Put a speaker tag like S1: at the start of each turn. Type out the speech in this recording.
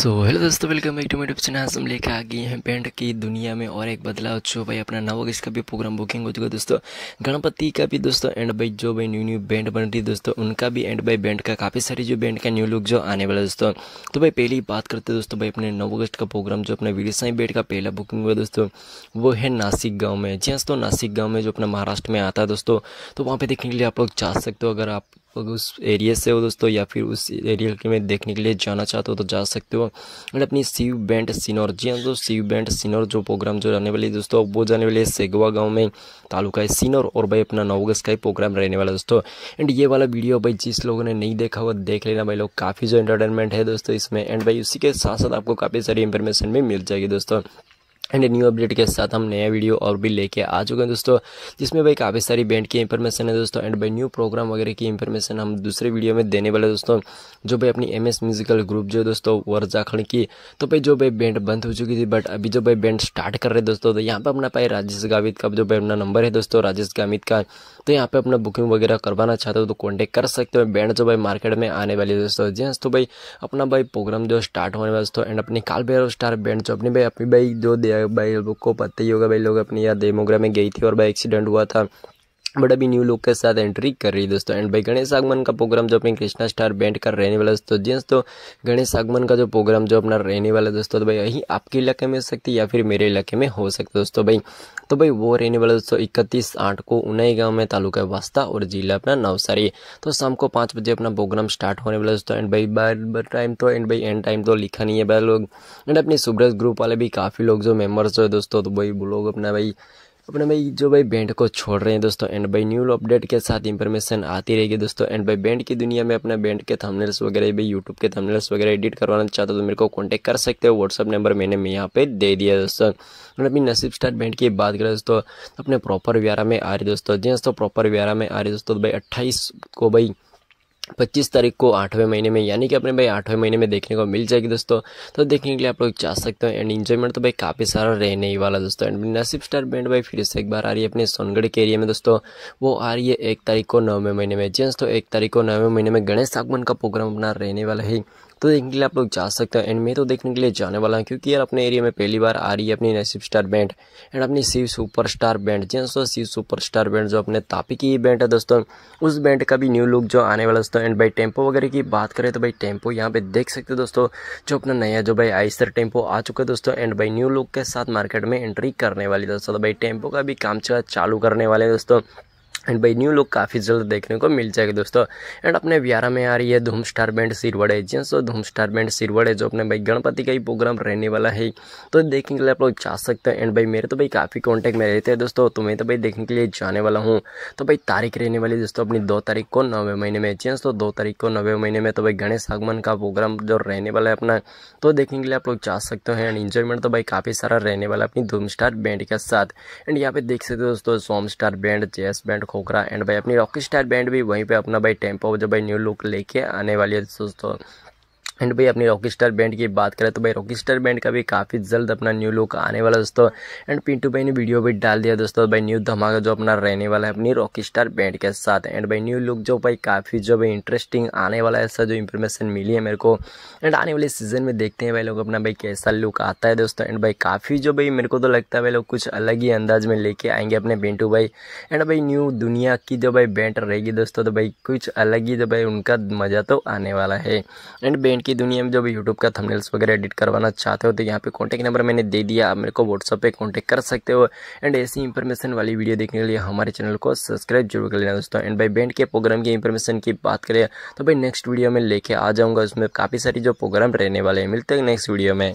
S1: सो hello दोस्तों welcome back to my channel हम लेके आ गए हैं पेंट की दुनिया में और एक बदलाव जो भाई अपना नवा इसका भी प्रोग्राम बुकिंग हो चुका दोस्तों गणपति का भी दोस्तों एंड भाई जो भाई न्यू न्यू बैंड बन रही है दोस्तों उनका भी एंड भाई बैंड का काफ़ी सारी जो बैंड का न्यू लुक जो आने वाला है दोस्तों तो भाई पहली बात करते दोस्तों भाई अपने नव अगस्त का प्रोग्राम जो अपने वीडियो साई बैंड का पहला बुकिंग हुआ दोस्तों वो है नासिक गाँव में जी हाँ दोस्तों नासिक गाँव में जो अपना महाराष्ट्र में आता है दोस्तों तो वहाँ पर देखने के लिए आप लोग जा सकते हो अगर आप उस एरिया से हो दोस्तों या फिर उस एरिया के में देखने के लिए जाना चाहते हो तो जा सकते हो एंड अपनी सीव बैंड सिनोर जी हाँ दोस्तों सीव बैंड सिनोर जो प्रोग्राम जो रहने वाली है दोस्तों वो जाने वाली है सेगवा गाँव में तालुका है सिनोर और भाई अपना नौ अगस्त का ही प्रोग्राम रहने वाला दोस्तों एंड ये वाला वीडियो भाई जिस लोगों ने नहीं देखा हुआ देख लेना भाई लोग काफ़ी जो एंटरटेनमेंट है दोस्तों इसमें एंड भाई उसी के साथ साथ आपको काफ़ी सारी इन्फॉर्मेशन भी मिल जाएगी दोस्तों एंड न्यू अपडेट के साथ हम नया वीडियो और भी लेके आ चुके हैं दोस्तों जिसमें भाई काफ़ी सारी बैंड की इंफॉर्मेशन है दोस्तों एंड भाई न्यू प्रोग्राम वगैरह की इन्फॉर्मेशन हम दूसरे वीडियो में देने वाले दोस्तों जो भाई अपनी एम एस म्यूजिकल ग्रुप जो दोस्तों वर्जाखंड की तो भाई जो भाई बैंड बंद हो चुकी थी बट अभी जो भाई बैंड स्टार्ट कर रहे दोस्तों तो यहाँ पर अपना भाई राजेश गावित का जो भाई अपना नंबर है दोस्तों राजेश गावित का तो यहाँ पर अपना बुकिंग वगैरह करवाना चाहते हो तो कॉन्टेक्ट कर सकते हो बैंड जो भाई मार्केट में आने वाली है दोस्तों जी हाँ, तो भाई अपना भाई प्रोग्राम जो स्टार्ट होने वाला दोस्तों एंड अपनी काल भैरव स्टार बैंड जो अपनी भाई अपनी भाई जो दिया भाई लोग को पता ही होगा भाई लोग अपनी यार डेमोग्रा में गई थी और भाई एक्सीडेंट हुआ था बट अभी न्यू लुक के साथ एंट्री कर रही है दोस्तों एंड भाई गणेश आगमन का प्रोग्राम जो अपने कृष्णा स्टार बैंड का रहने वाला दोस्तों जी दोस्तों गणेश आगमन का जो प्रोग्राम जो अपना रहने वाला दोस्तों तो भाई यही आपके इलाके में हो सकती है या फिर मेरे इलाके में हो सकता है दोस्तों भाई तो भाई वो रहने वाला दोस्तों इकतीस आठ को उनाई गाँव में तालुका वास्ता और जिला अपना नवसारी तो शाम को पाँच बजे अपना प्रोग्राम स्टार्ट होने वाला दोस्तों एंड भाई बार टाइम तो एंड भाई एंड टाइम तो लिखा नहीं है भाई लोग एंड अपने सुब्रत ग्रुप वाले भी काफ़ी लोग जो मेम्बर्स जो है दोस्तों तो भाई वो लोग अपना भाई अपने भाई जो भाई बैंड को छोड़ रहे हैं दोस्तों एंड भाई न्यू अपडेट के साथ इन्फॉर्मेशन आती रहेगी दोस्तों एंड भाई बैंड की दुनिया में अपने बैंड के थंबनेल्स वगैरह भाई यूट्यूब के थंबनेल्स वगैरह एडिट करवाना चाहते हो तो मेरे को कॉन्टेक्ट कर सकते हो व्हाट्सअप नंबर मैंने मैं यहाँ पे दे दिया दोस्तों और अपनी नसीब स्टार बैंड की बात करें दोस्तों अपने प्रॉपर व्यारा में आ रही दोस्तों जी हाँ दोस्तों प्रॉपर व्यारा में आ रही दोस्तों भाई अट्ठाईस को भाई पच्चीस तारीख को आठवें महीने में यानी कि अपने भाई आठवें महीने में देखने को मिल जाएगी दोस्तों तो देखने के लिए आप लोग जा सकते हो एंड इन्जॉयमेंट तो भाई काफ़ी सारा रहने ही वाला दोस्तों एंड नसीब स्टार बैंड भाई फिर से एक बार आ रही है अपने सोनगढ़ के एरिया में दोस्तों वो आ रही है एक तारीख को नौवें महीने में जी दोस्तों एक तारीख को नौवें महीने में गणेश आगमन का प्रोग्राम अपना रहने वाला है तो देखने के लिए आप लोग जा सकते हैं एंड मैं तो देखने के लिए जाने वाला हूँ क्योंकि यार अपने एरिया में पहली बार आ रही है अपनी शिव स्टार बैंड एंड अपनी Shiv super star band ji दोस्तों शिव सुपर स्टार बैंड जो अपने तापी की बैंड है दोस्तों उस बैंड का भी न्यू लुक जो आने वाला दोस्तों एंड भाई टेम्पो वगैरह की बात करें तो भाई टेम्पो यहाँ पे देख सकते हो दोस्तों जो अपना नया जो भाई आइसर टेम्पो आ चुका है दोस्तों एंड भाई न्यू लुक के साथ मार्केट में एंट्री करने वाली दोस्तों तो भाई टेम्पो का भी काम चला चालू करने वाले दोस्तों एंड भाई न्यू लुक काफ़ी जल्द देखने को मिल जाएगी दोस्तों एंड अपने बिहारा में आ रही है धूम स्टार बैंड सिरवड़े जी सो धूम स्टार बैंड सिरवड़े जो अपने भाई गणपति का ही प्रोग्राम रहने वाला है तो देखने के लिए आप लोग जा सकते हैं एंड भाई मेरे तो भाई काफ़ी कॉन्टैक्ट में रहते हैं दोस्तों तो मैं तो भाई देखने के लिए जाने वाला हूँ तो भाई तारीख रहने वाली दोस्तों अपनी दो तारीख को नवे महीने में जी तो दो तारीख को नवे महीने में तो भाई गणेश आगमन का प्रोग्राम जो रहने वाला है अपना तो देखने के लिए आप लोग जा सकते हैं एंड इन्जॉयमेंट तो भाई काफ़ी सारा रहने वाला अपनी धूम स्टार बैंड के साथ एंड यहाँ पे देख सकते हो दोस्तों सोम स्टार बैंड जेस बैंड खोखरा एंड भाई अपनी रॉकी स्टार बैंड भी वहीं पे अपना भाई टेम्पो जो भाई न्यू लुक लेके आने वाली है दोस्तों तो- एंड भाई अपनी रॉकी स्टार बैंड की बात करें तो भाई रॉकी स्टार बैंड का भी काफ़ी जल्द अपना न्यू लुक आने वाला दोस्तों एंड पिंटू भाई ने वीडियो भी डाल दिया दोस्तों भाई न्यू धमाका जो अपना रहने वाला है अपनी रॉकी स्टार बैंड के साथ एंड भाई न्यू लुक जो भाई काफ़ी जो भाई इंटरेस्टिंग आने वाला है ऐसा जो इन्फॉर्मेशन मिली है मेरे को एंड आने वाले सीजन में देखते हैं भाई लोग अपना भाई कैसा लुक आता है दोस्तों एंड भाई काफ़ी जो भाई मेरे को तो लगता है भाई लोग कुछ अलग ही अंदाज में लेके आएंगे अपने पिंटू भाई एंड भाई न्यू दुनिया की जो भाई बैंड रहेगी दोस्तों तो भाई कुछ अलग ही जो भाई उनका मज़ा तो आने वाला है एंड बैंड की दुनिया में जब यूट्यूब का थंबनेल्स वगैरह एडिट करवाना चाहते हो तो यहाँ पे कॉन्टैक्ट नंबर मैंने दे दिया आप मेरे को व्हाट्सअप पे कॉन्टैक्ट कर सकते हो एंड ऐसी इंफॉर्मेशन वाली वीडियो देखने के लिए हमारे चैनल को सब्सक्राइब जरूर कर लेना दोस्तों एंड भाई बैंड के प्रोग्राम की इन्फॉर्मेशन की बात करें तो भाई नेक्स्ट वीडियो में लेके आ जाऊँगा उसमें काफ़ी सारी जो प्रोग्राम रहने वाले हैं मिलते हैं नेक्स्ट वीडियो में